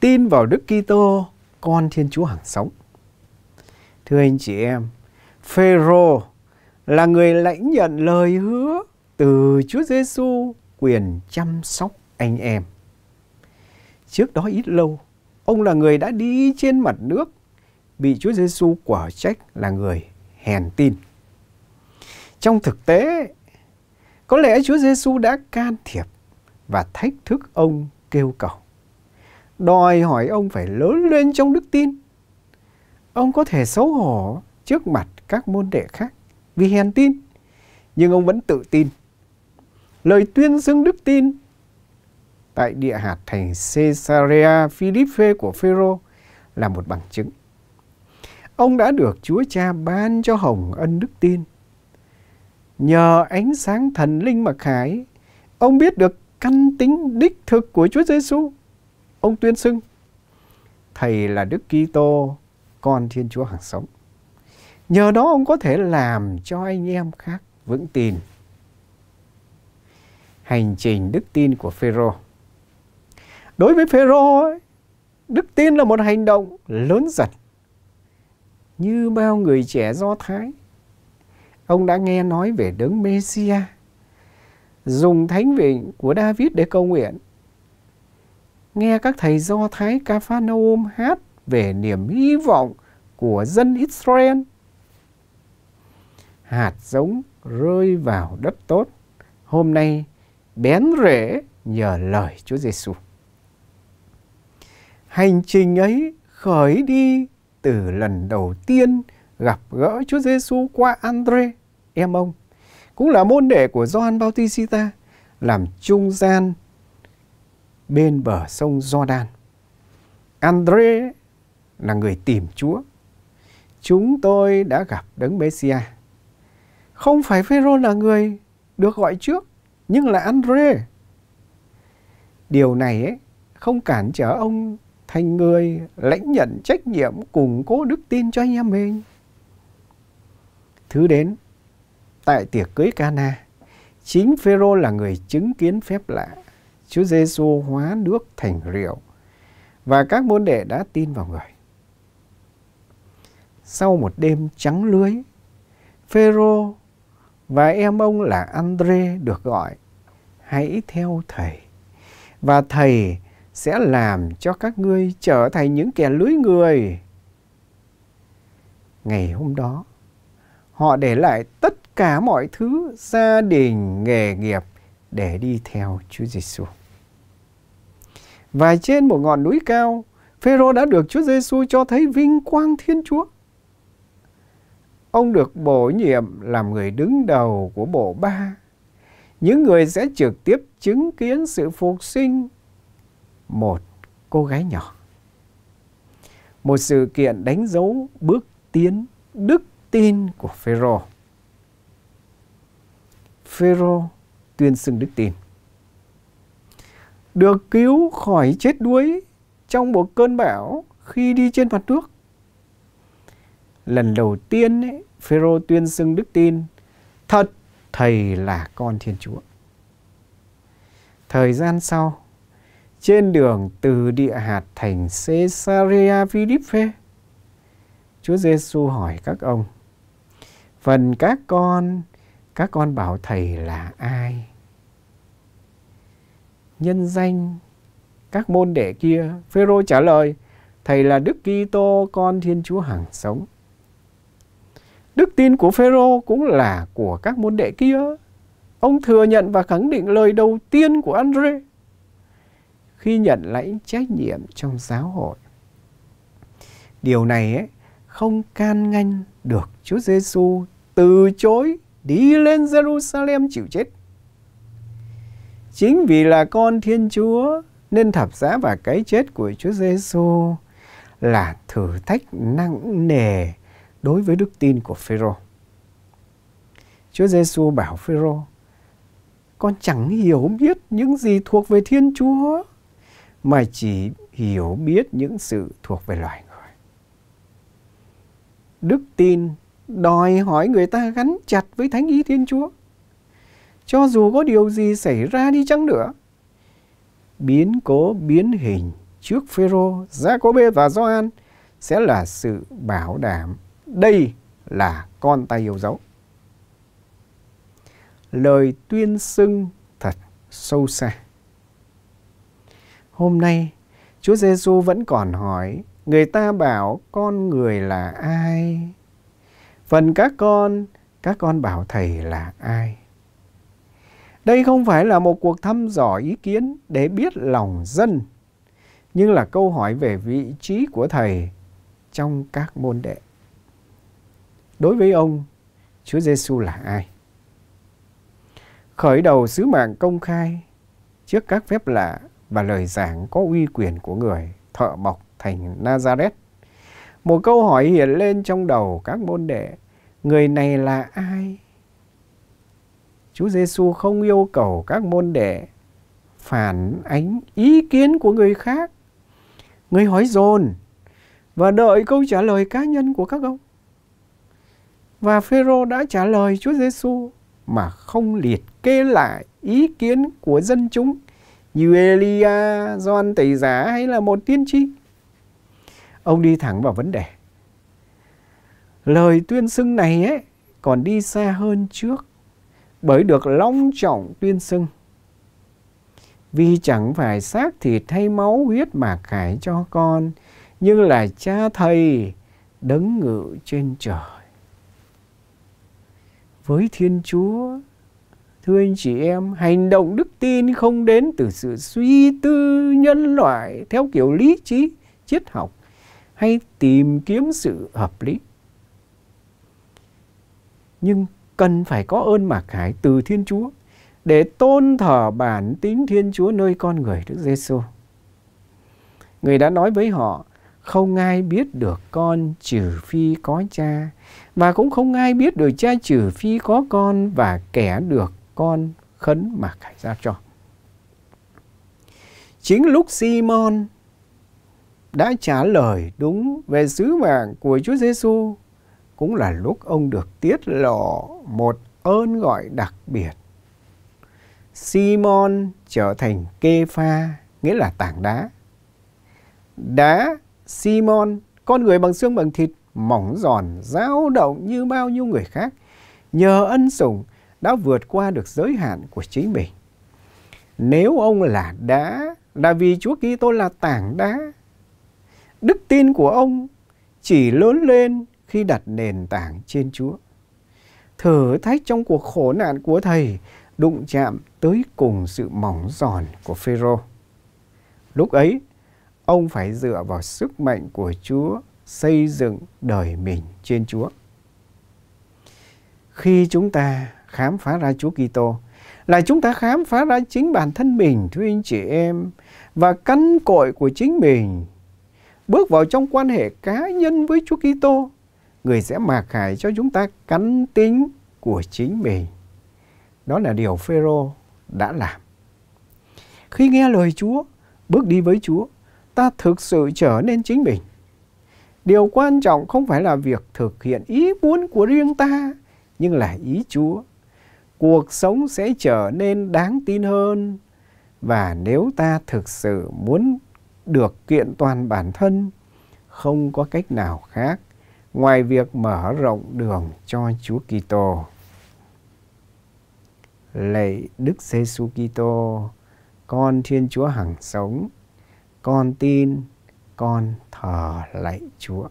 tin vào Đức Kitô, con Thiên Chúa hàng sống. Thưa anh chị em, Phêrô là người lãnh nhận lời hứa từ Chúa Giêsu quyền chăm sóc anh em. Trước đó ít lâu, ông là người đã đi trên mặt nước bị Chúa Giêsu quả trách là người hèn tin. Trong thực tế, có lẽ Chúa Giêsu đã can thiệp và thách thức ông kêu cầu đòi hỏi ông phải lớn lên trong đức tin. Ông có thể xấu hổ trước mặt các môn đệ khác vì hèn tin, nhưng ông vẫn tự tin. Lời tuyên dương đức tin tại địa hạt thành Caesarea Philippe của Phêrô là một bằng chứng. Ông đã được Chúa Cha ban cho hồng ân đức tin. Nhờ ánh sáng thần linh mà khải, ông biết được căn tính đích thực của Chúa Giêsu. xu ông tuyên xưng thầy là Đức Kitô, con Thiên Chúa hàng sống. Nhờ đó ông có thể làm cho anh em khác vững tin. Hành trình đức tin của Phêrô. Đối với Phêrô, đức tin là một hành động lớn dần. Như bao người trẻ Do Thái, ông đã nghe nói về đấng Mêsia, dùng thánh vịnh của David để cầu nguyện nghe các thầy Do Thái Capernaum hát về niềm hy vọng của dân Israel. Hạt giống rơi vào đất tốt, hôm nay bén rễ nhờ lời Chúa Giêsu. Hành trình ấy khởi đi từ lần đầu tiên gặp gỡ Chúa Giêsu qua Andre, em ông, cũng là môn đệ của Gioan Bautista, làm trung gian bên bờ sông Jordan. Andre là người tìm Chúa. Chúng tôi đã gặp Đấng Messia. Không phải Phêrô là người được gọi trước, nhưng là Andre. Điều này ấy, không cản trở ông thành người lãnh nhận trách nhiệm củng cố đức tin cho anh em mình. Thứ đến, tại tiệc cưới Cana, chính Phêrô là người chứng kiến phép lạ Chúa Giêsu hóa nước thành rượu và các môn đệ đã tin vào người. Sau một đêm trắng lưới, Phêrô và em ông là Andre được gọi hãy theo thầy và thầy sẽ làm cho các ngươi trở thành những kẻ lưới người. Ngày hôm đó, họ để lại tất cả mọi thứ, gia đình, nghề nghiệp, để đi theo Chúa Giêsu. Và trên một ngọn núi cao, Phêrô đã được Chúa Giêsu cho thấy vinh quang Thiên Chúa. Ông được bổ nhiệm làm người đứng đầu của bộ ba. Những người sẽ trực tiếp chứng kiến sự phục sinh một cô gái nhỏ. Một sự kiện đánh dấu bước tiến đức tin của Phêrô. Phêrô tuyên xưng đức tin. Được cứu khỏi chết đuối trong một cơn bão khi đi trên mặt nước. Lần đầu tiên Phêrô tuyên xưng đức tin, thật thầy là con Thiên Chúa. Thời gian sau, trên đường từ địa hạt thành Caesarea Philippe, Chúa Giêsu hỏi các ông: "Phần các con các con bảo thầy là ai nhân danh các môn đệ kia phêrô trả lời thầy là đức kitô con thiên chúa hàng sống đức tin của phêrô cũng là của các môn đệ kia ông thừa nhận và khẳng định lời đầu tiên của andre khi nhận lãnh trách nhiệm trong giáo hội điều này ấy, không can ngăn được chúa giêsu từ chối đi lên Jerusalem chịu chết. Chính vì là con Thiên Chúa nên thập giá và cái chết của Chúa Giêsu là thử thách nặng nề đối với đức tin của Phêrô. Chúa Giêsu bảo Phêrô: "Con chẳng hiểu biết những gì thuộc về Thiên Chúa, mà chỉ hiểu biết những sự thuộc về loài người." Đức tin đòi hỏi người ta gắn chặt với thánh ý Thiên Chúa. Cho dù có điều gì xảy ra đi chăng nữa, biến cố biến hình trước Phêrô, Giacôbê và Gioan sẽ là sự bảo đảm đây là con tay yêu dấu. Lời tuyên xưng thật sâu xa. Hôm nay, Chúa Giêsu vẫn còn hỏi, người ta bảo con người là ai? Phần các con, các con bảo thầy là ai? Đây không phải là một cuộc thăm dò ý kiến để biết lòng dân, nhưng là câu hỏi về vị trí của thầy trong các môn đệ. Đối với ông, Chúa Giêsu là ai? Khởi đầu sứ mạng công khai trước các phép lạ và lời giảng có uy quyền của người thợ mộc thành Nazareth một câu hỏi hiện lên trong đầu các môn đệ. Người này là ai? Chúa Giêsu không yêu cầu các môn đệ phản ánh ý kiến của người khác. Người hỏi dồn và đợi câu trả lời cá nhân của các ông. Và Phêrô đã trả lời Chúa Giêsu mà không liệt kê lại ý kiến của dân chúng như Elia, doan Tẩy Giả hay là một tiên tri. Ông đi thẳng vào vấn đề. Lời tuyên xưng này ấy còn đi xa hơn trước bởi được long trọng tuyên xưng. Vì chẳng phải xác thịt hay máu huyết mà cải cho con, nhưng là cha thầy đấng ngự trên trời. Với Thiên Chúa, thưa anh chị em, hành động đức tin không đến từ sự suy tư nhân loại theo kiểu lý trí, triết học, hay tìm kiếm sự hợp lý. Nhưng cần phải có ơn mặc khải từ Thiên Chúa để tôn thờ bản tính Thiên Chúa nơi con người Đức Giêsu. Người đã nói với họ, không ai biết được con trừ phi có cha, và cũng không ai biết được cha trừ phi có con và kẻ được con khấn mặc khải ra cho. Chính lúc Simon đã trả lời đúng về sứ mạng của Chúa Giêsu cũng là lúc ông được tiết lộ một ơn gọi đặc biệt. Simon trở thành kê pha, nghĩa là tảng đá. Đá Simon, con người bằng xương bằng thịt, mỏng giòn, dao động như bao nhiêu người khác, nhờ ân sủng đã vượt qua được giới hạn của chính mình. Nếu ông là đá, là vì Chúa Kitô là tảng đá, Đức tin của ông chỉ lớn lên khi đặt nền tảng trên Chúa. Thử thách trong cuộc khổ nạn của thầy đụng chạm tới cùng sự mỏng giòn của Phêrô. Lúc ấy, ông phải dựa vào sức mạnh của Chúa xây dựng đời mình trên Chúa. Khi chúng ta khám phá ra Chúa Kitô là chúng ta khám phá ra chính bản thân mình thưa anh chị em và căn cội của chính mình bước vào trong quan hệ cá nhân với Chúa Kitô, người sẽ mặc khải cho chúng ta cắn tính của chính mình. Đó là điều Phêrô đã làm. Khi nghe lời Chúa, bước đi với Chúa, ta thực sự trở nên chính mình. Điều quan trọng không phải là việc thực hiện ý muốn của riêng ta, nhưng là ý Chúa. Cuộc sống sẽ trở nên đáng tin hơn và nếu ta thực sự muốn được kiện toàn bản thân không có cách nào khác ngoài việc mở rộng đường cho Chúa Kitô. Lạy Đức Giêsu Kitô, con Thiên Chúa hằng sống, con tin, con thờ lạy Chúa.